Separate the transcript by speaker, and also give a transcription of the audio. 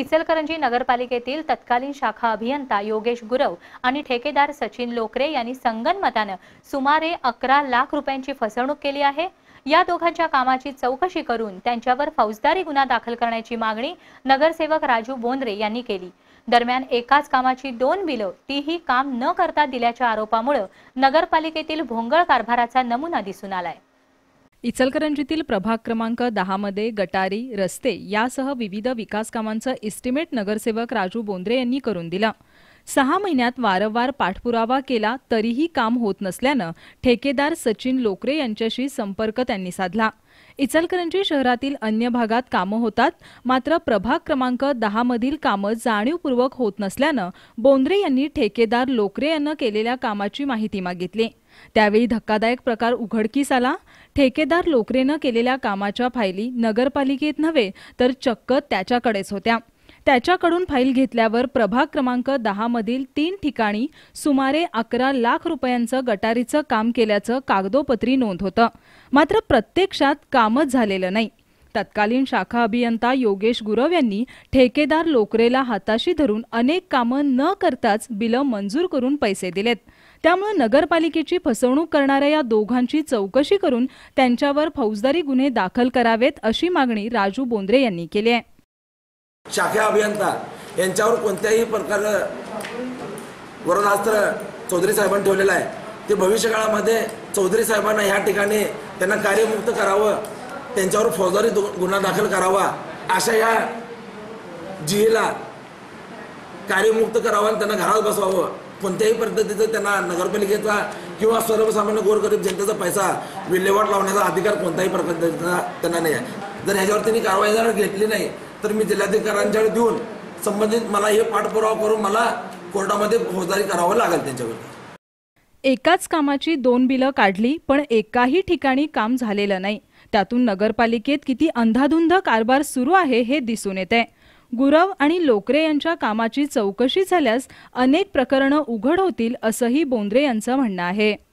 Speaker 1: इचलकरंजी नगरपालिकेतील तत्कालीन शाखा अभियंता योगेश गुरव आणि ठेकेदार सचिन लोकरे यांनी संगनमतानं सुमारे अकरा लाख रुपयांची फसवणूक केली आहे या दोघांच्या कामाची चौकशी करून त्यांच्यावर फौजदारी गुन्हा दाखल करण्याची मागणी नगरसेवक राजू बोंद्रे यांनी केली दरम्यान एकाच कामाची दोन बिलं तीही काम न करता दिल्याच्या आरोपामुळे नगरपालिकेतील भोंगळ कारभाराचा नमुना दिसून आलाय
Speaker 2: इचलकरंजीतील प्रभाग क्रमांक दहामध्ये गटारी रस्ते यासह विविध विकास कामांचं इस्टिमेट नगरसेवक राजू बोंद्रे यांनी करून दिलं सहा महिन्यात वारंवार पाठपुरावा केला तरीही काम होत नसल्यानं ठेकेदार सचिन लोकरे यांच्याशी संपर्क त्यांनी साधला इचलकरंजी शहरातील अन्य भागात कामं होतात मात्र प्रभाग क्रमांक दहामधील कामं जाणीवपूर्वक होत नसल्यानं बोंद्रे यांनी ठेकेदार लोकरे यांना केलेल्या कामाची माहिती मागितली त्यावेळी धक्कादायक प्रकार उघडकीस आला ठेकेदार लोकरेनं केलेल्या कामाच्या फाईली नगरपालिकेत नव्हे तर चक्क त्याच्याकडेच होत्या त्याच्याकडून फाईल घेतल्यावर प्रभाग क्रमांक दहामधील तीन ठिकाणी सुमारे अकरा लाख रुपयांचं गटारीचं काम केल्याचं कागदोपत्री नोंद होतं मात्र प्रत्यक्षात कामच झालेलं नाही तत्कालीन शाखा अभियंता योगेश गुरव यांनी ठेकेदार लोकरेला हाताशी धरून अनेक कामं न करताच बिल मंजूर करून पैसे दिलेत त्यामुळे नगरपालिकेची फसवणूक करणाऱ्या या दोघांची चौकशी करून त्यांच्यावर फौजदारी गुन्हे दाखल करावेत अशी मागणी राजू बोंद्रे यांनी केली आहे
Speaker 3: शाखा अभियंता यांच्यावर कोणत्याही प्रकारचं वरणास्त्र चौधरी साहेबांनी ठेवलेलं आहे ते भविष्यकाळामध्ये चौधरी साहेबांना ह्या ठिकाणी त्यांना कार्यमुक्त करावं त्यांच्यावर फौजदारी गुन्हा दाखल करावा अशा या जिहेला कार्यमुक्त करावा आणि त्यांना घरात बसवावं कोणत्याही पद्धतीचं त्यांना नगरपालिकेचा किंवा सर्वसामान्य गोरगरीब जनतेचा पैसा विल्हेवाट लावण्याचा अधिकार कोणत्याही पद्धतीचा त्यांना नाही आहे जर ह्याच्यावर त्यांनी कारवाई जर घेतली नाही तर मी जिल्हाधिकाऱ्यांच्याकडे देऊन संबंधित मला हे पाठपुरावा करून मला कोर्टामध्ये फौजदारी करावं लागेल त्यांच्यावर
Speaker 2: एकाच कामाची दोन बिलं काढली पण एकाही ठिकाणी काम झालेलं नाही त्यातून नगरपालिकेत किती अंधाधुंद कारभार सुरू आहे हे दिसून येते गुरव आणि लोकरे यांच्या कामाची चौकशी झाल्यास अनेक प्रकरणं उघड होतील असंही बोंद्रे यांचं म्हणणं आहे